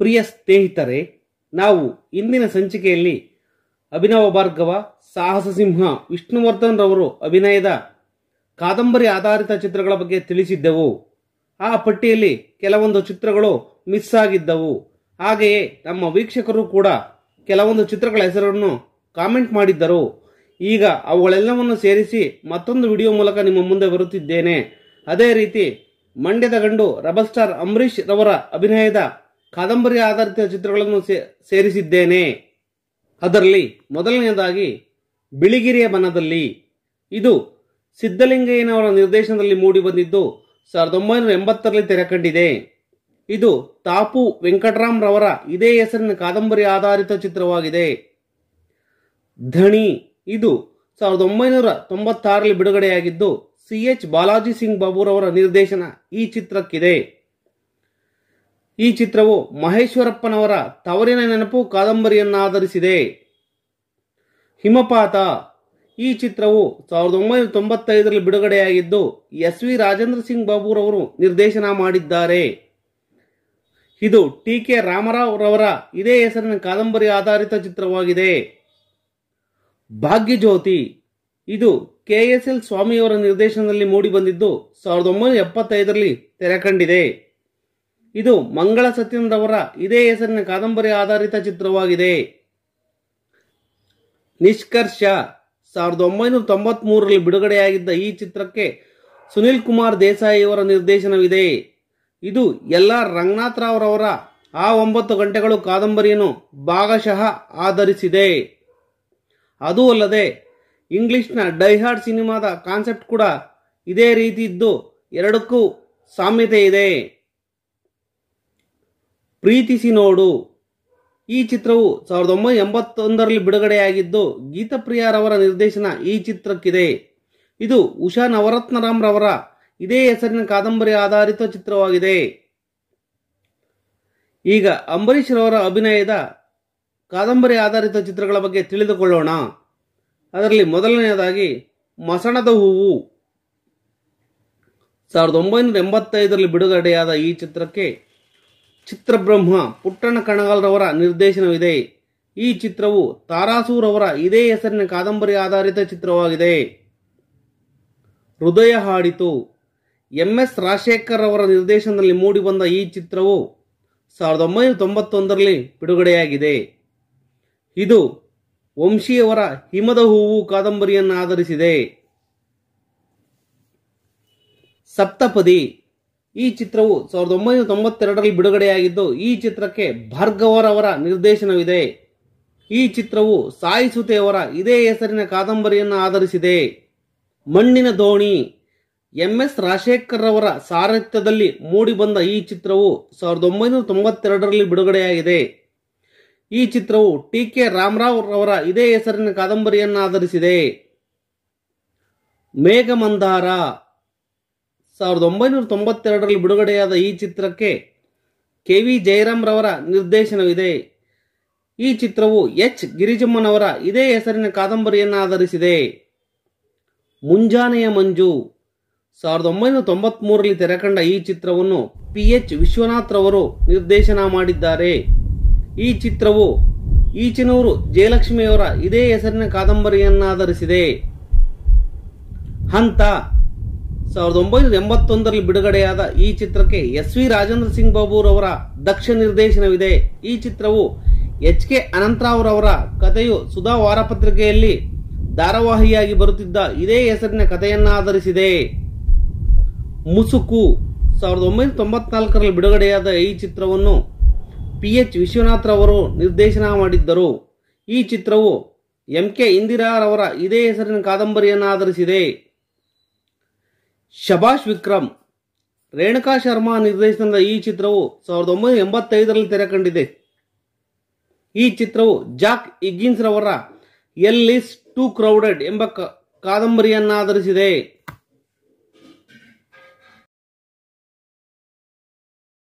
ಪ್ರಿಯ ಸ್ನೇಹಿತರೆ ನಾವು ಇಂದಿನ ಸಂಚಿಕೆಯಲ್ಲಿ ಅಭಿನವ ಭಾರ್ಗವ ಸಾಹಸ ಸಿಂಹ ವಿಷ್ಣುವರ್ಧನ್ ರವರು ಅಭಿನಯದ ಕಾದಂಬರಿ ಆಧಾರಿತ ಚಿತ್ರಗಳ ಬಗ್ಗೆ ತಿಳಿಸಿದ್ದೆವು ಆ ಪಟ್ಟಿಯಲ್ಲಿ ಕೆಲವೊಂದು ಚಿತ್ರಗಳು ಮಿಸ್ ಆಗಿದ್ದವು ಹಾಗೆಯೇ ನಮ್ಮ ವೀಕ್ಷಕರು ಕೂಡ ಕೆಲವೊಂದು ಚಿತ್ರಗಳ ಹೆಸರನ್ನು ಕಾಮೆಂಟ್ ಮಾಡಿದ್ದರು ಈಗ ಅವುಗಳೆಲ್ಲವನ್ನು ಸೇರಿಸಿ ಮತ್ತೊಂದು ವಿಡಿಯೋ ಮೂಲಕ ನಿಮ್ಮ ಮುಂದೆ ಬರುತ್ತಿದ್ದೇನೆ ಅದೇ ರೀತಿ ಮಂಡ್ಯದ ಗಂಡು ರಬಲ್ ಸ್ಟಾರ್ ಅಂಬರೀಷ್ ರವರ ಅಭಿನಯದ ಕಾದಂಬರಿ ಆಧಾರಿತ ಚಿತ್ರಗಳನ್ನು ಸೇರಿಸಿದ್ದೇನೆ ಅದರಲ್ಲಿ ಮೊದಲನೆಯದಾಗಿ ಬಿಳಿಗಿರಿಯ ಬನದಲ್ಲಿ ಇದು ಸಿದ್ಧಲಿಂಗಯ್ಯನವರ ನಿರ್ದೇಶನದಲ್ಲಿ ಮೂಡಿಬಂದಿದ್ದು ಸಾವಿರದ ಒಂಬೈನೂರ ಎಂಬತ್ತರಲ್ಲಿ ತೆರೆ ಕಂಡಿದೆ ಇದು ತಾಪು ವೆಂಕಟರಾಮ್ ರವರ ಇದೇ ಹೆಸರಿನ ಕಾದಂಬರಿ ಆಧಾರಿತ ಚಿತ್ರವಾಗಿದೆ ಧಣಿ ಇದು ಸಾವಿರದ ಒಂಬೈನೂರ ತೊಂಬತ್ತಾರಲ್ಲಿ ಬಿಡುಗಡೆಯಾಗಿದ್ದು ಸಿ ಎಚ್ ಬಾಲಾಜಿ ಸಿಂಗ್ ಬಾಬುರವರ ನಿರ್ದೇಶನ ಈ ಚಿತ್ರಕ್ಕಿದೆ ಈ ಚಿತ್ರವು ಮಹೇಶ್ವರಪ್ಪನವರ ತವರಿನ ನೆನಪು ಕಾದಂಬರಿಯನ್ನಾಧರಿಸಿದೆ ಹಿಮಪಾತ ಈ ಚಿತ್ರವು ಸಾವಿರದ ಒಂಬೈನೂರ ತೊಂಬತ್ತೈದರಲ್ಲಿ ಬಿಡುಗಡೆಯಾಗಿದ್ದು ಎಸ್ ವಿ ರಾಜೇಂದ್ರ ಸಿಂಗ್ ಬಾಬುರವರು ನಿರ್ದೇಶನ ಮಾಡಿದ್ದಾರೆ ಇದು ಟಿ ಕೆ ರಾಮರಾವ್ ರವರ ಇದೇ ಹೆಸರಿನ ಕಾದಂಬರಿ ಆಧಾರಿತ ಚಿತ್ರವಾಗಿದೆ ಭಾಗ್ಯಜ್ಯೋತಿ ಇದು ಕೆ ಎಸ್ ಎಲ್ ಸ್ವಾಮಿಯವರ ನಿರ್ದೇಶನದಲ್ಲಿ ಮೂಡಿಬಂದಿದ್ದು ಸಾವಿರದ ಒಂಬೈನೂರ ಎಪ್ಪತ್ತೈದರಲ್ಲಿ ತೆರೆಕಂಡಿದೆ ಇದು ಮಂಗಳ ಸತ್ಯನ್ ರವರ ಇದೇ ಹೆಸರಿನ ಕಾದಂಬರಿ ಆಧಾರಿತ ಚಿತ್ರವಾಗಿದೆ ನಿಷ್ಕರ್ಷ ಸಾವಿರದ ಒಂಬೈನೂರ ತೊಂಬತ್ ಮೂರರಲ್ಲಿ ಬಿಡುಗಡೆಯಾಗಿದ್ದ ಈ ಚಿತ್ರಕ್ಕೆ ಸುನಿಲ್ ಕುಮಾರ್ ದೇಸಾಯಿ ಅವರ ನಿರ್ದೇಶನವಿದೆ ಇದು ಎಲ್ಲ ರಂಗನಾಥ್ ರಾವ್ ರವರ ಆ ಒಂಬತ್ತು ಗಂಟೆಗಳು ಕಾದಂಬರಿಯನ್ನು ಭಾಗಶಃ ಆಧರಿಸಿದೆ ಅದೂ ಅಲ್ಲದೆ ಇಂಗ್ಲಿಷ್ನ ಡೈಹಾರ್ಡ್ ಸಿನಿಮಾದ ಕಾನ್ಸೆಪ್ಟ್ ಕೂಡ ಇದೇ ರೀತಿ ಇದ್ದು ಎರಡಕ್ಕೂ ಸಾಮ್ಯತೆ ಇದೆ ಪ್ರೀತಿಸಿ ನೋಡು ಈ ಚಿತ್ರವು ಸಾವಿರದ ಒಂಬೈನೂರ ಎಂಬತ್ತೊಂದರಲ್ಲಿ ಬಿಡುಗಡೆಯಾಗಿದ್ದು ಗೀತಪ್ರಿಯಾರವರ ನಿರ್ದೇಶನ ಈ ಚಿತ್ರಕ್ಕಿದೆ ಇದು ಉಷಾ ನವರತ್ನರಾಮ್ರವರ ಇದೇ ಹೆಸರಿನ ಕಾದಂಬರಿ ಆಧಾರಿತ ಚಿತ್ರವಾಗಿದೆ ಈಗ ಅಂಬರೀಷ್ ರವರ ಅಭಿನಯದ ಕಾದಂಬರಿ ಆಧಾರಿತ ಚಿತ್ರಗಳ ಬಗ್ಗೆ ತಿಳಿದುಕೊಳ್ಳೋಣ ಅದರಲ್ಲಿ ಮೊದಲನೆಯದಾಗಿ ಮಸಣದ ಹೂವು ಸಾವಿರದ ಒಂಬೈನೂರ ಎಂಬತ್ತೈದರಲ್ಲಿ ಬಿಡುಗಡೆಯಾದ ಈ ಚಿತ್ರಕ್ಕೆ ಚಿತ್ರಬ್ರಹ್ಮ ಪುಟ್ಟಣ್ಣ ಕಣಗಾಲ್ರವರ ನಿರ್ದೇಶನವಿದೆ ಈ ಚಿತ್ರವು ತಾರಾಸೂರವರ ಇದೇ ಹೆಸರಿನ ಕಾದಂಬರಿ ಆಧಾರಿತ ಚಿತ್ರವಾಗಿದೆ ಹೃದಯ ಹಾಡಿತು ಎಂ ಎಸ್ ರಾಜಶೇಖರ್ ಅವರ ನಿರ್ದೇಶನದಲ್ಲಿ ಮೂಡಿಬಂದ ಈ ಚಿತ್ರವು ಸಾವಿರದ ಒಂಬೈನೂರ ತೊಂಬತ್ತೊಂದರಲ್ಲಿ ಬಿಡುಗಡೆಯಾಗಿದೆ ಇದು ವಂಶಿಯವರ ಹಿಮದ ಹೂವು ಕಾದಂಬರಿಯನ್ನು ಆಧರಿಸಿದೆ ಸಪ್ತಪದಿ ಈ ಚಿತ್ರವು ಸಾವಿರದ ಒಂಬೈನೂರ ತೊಂಬತ್ತೆರಡರಲ್ಲಿ ಬಿಡುಗಡೆಯಾಗಿದ್ದು ಈ ಚಿತ್ರಕ್ಕೆ ಅವರ ನಿರ್ದೇಶನವಿದೆ ಈ ಚಿತ್ರವು ಸಾಯಿಸುತೆಯವರ ಇದೇ ಹೆಸರಿನ ಕಾದಂಬರಿಯನ್ನು ಆಧರಿಸಿದೆ ಮಣ್ಣಿನ ದೋಣಿ ಎಂ ಎಸ್ ರಾಜಶೇಖರ್ ರವರ ಸಾರಥ್ಯದಲ್ಲಿ ಮೂಡಿಬಂದ ಈ ಚಿತ್ರವು ಸಾವಿರದ ಒಂಬೈನೂರ ತೊಂಬತ್ತೆರಡರಲ್ಲಿ ಬಿಡುಗಡೆಯಾಗಿದೆ ಈ ಚಿತ್ರವು ಟಿ ಕೆ ರಾಮರಾವ್ ರವರ ಇದೇ ಹೆಸರಿನ ಕಾದಂಬರಿಯನ್ನು ಆಧರಿಸಿದೆ ಮೇಘಮಂದಾರ ಸಾವಿರದ ಒಂಬೈನೂರ ತೊಂಬತ್ತೆರಡರಲ್ಲಿ ಬಿಡುಗಡೆಯಾದ ಈ ಚಿತ್ರಕ್ಕೆ ಕೆ ವಿ ರವರ ನಿರ್ದೇಶನವಿದೆ ಈ ಚಿತ್ರವು ಎಚ್ ಗಿರಿಜಮ್ಮನವರ ಇದೇ ಹೆಸರಿನ ಕಾದಂಬರಿಯನ್ನಾಧರಿಸಿದೆ ಆಧರಿಸಿದೆ ಮುಂಜಾನೆಯ ಮಂಜು ಸಾವಿರದ ಒಂಬೈನೂರ ತೊಂಬತ್ಮೂರರಲ್ಲಿ ತೆರೆಕಂಡ ಈ ಚಿತ್ರವನ್ನು ಪಿ ಎಚ್ ವಿಶ್ವನಾಥ್ ರವರು ನಿರ್ದೇಶನ ಮಾಡಿದ್ದಾರೆ ಈ ಚಿತ್ರವು ಈಚಿನವರು ಜಯಲಕ್ಷ್ಮಿಯವರ ಇದೇ ಹೆಸರಿನ ಕಾದಂಬರಿಯನ್ನಾಧರಿಸಿದೆ ಹಂತ ಸಾವಿರದ ಒಂಬೈನೂರ ಎಂಬತ್ತೊಂದರಲ್ಲಿ ಬಿಡುಗಡೆಯಾದ ಈ ಚಿತ್ರಕ್ಕೆ ಎಸ್ ವಿ ರಾಜೇಂದ್ರ ಸಿಂಗ್ ಬಾಬುರವರ ದಕ್ಷ ನಿರ್ದೇಶನವಿದೆ ಈ ಚಿತ್ರವು ಎಚ್ ಕೆ ರವರ ಕಥೆಯು ಸುಧಾ ವಾರಪತ್ರಿಕೆಯಲ್ಲಿ ಧಾರಾವಾಹಿಯಾಗಿ ಬರುತ್ತಿದ್ದ ಇದೇ ಹೆಸರಿನ ಕಥೆಯನ್ನಾಧರಿಸಿದೆ ಮುಸುಕು ಸಾವಿರದ ಒಂಬೈನೂರ ತೊಂಬತ್ನಾಲ್ಕರಲ್ಲಿ ಬಿಡುಗಡೆಯಾದ ಈ ಚಿತ್ರವನ್ನು ಪಿ ಎಚ್ ರವರು ನಿರ್ದೇಶನ ಮಾಡಿದ್ದರು ಈ ಚಿತ್ರವು ಎಂ ಕೆ ಇಂದಿರಾರವರ ಇದೇ ಹೆಸರಿನ ಕಾದಂಬರಿಯನ್ನಾಧರಿಸಿದೆ ಶಬಾಷ್ ವಿಕ್ರಮ್ ರೇಣುಕಾ ಶರ್ಮಾ ನಿರ್ದೇಶನದ ಈ ಚಿತ್ರವು ಸಾವಿರದ ಒಂಬೈನೂರ ಎಂಬತ್ತೈದರಲ್ಲಿ ತೆರೆ ಕಂಡಿದೆ ಈ ಚಿತ್ರವು ಜಾಕ್ ಇಗ್ಗಿನ್ಸ್ ರವರ ಎಲ್ಲಿಸ್ ಟೂ ಕ್ರೌಡೆಡ್ ಎಂಬ ಕಾದಂಬರಿಯನ್ನಾಧರಿಸಿದೆ